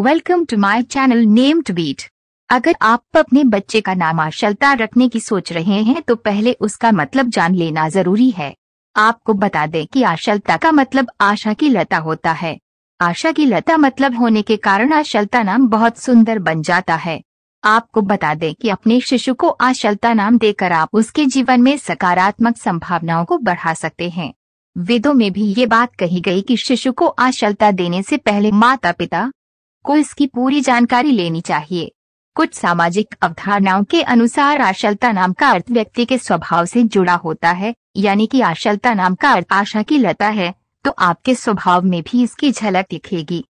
welcome to my channel name to beat अगर आप अपने बच्चे का नाम आशलता रखने की सोच रहे हैं तो पहले उसका मतलब जान लेना जरूरी है आपको बता दें कि आशलता का मतलब आशा की लता होता है आशा की लता मतलब होने के कारण आशलता नाम बहुत सुंदर बन जाता है आपको बता दें कि अपने शिशु को आशलता नाम देकर आप उसके जीवन में सकारात्मक संभावनाओं को बढ़ा सकते हैं वेदों में भी ये बात कही गई कि शिशु को आशलता देने से पहले माता पिता को इसकी पूरी जानकारी लेनी चाहिए कुछ सामाजिक अवधारणाओं के अनुसार आशलता नाम का अर्थ व्यक्ति के स्वभाव से जुड़ा होता है यानी कि आशलता नाम का अर्थ आशा की लता है तो आपके स्वभाव में भी इसकी झलक दिखेगी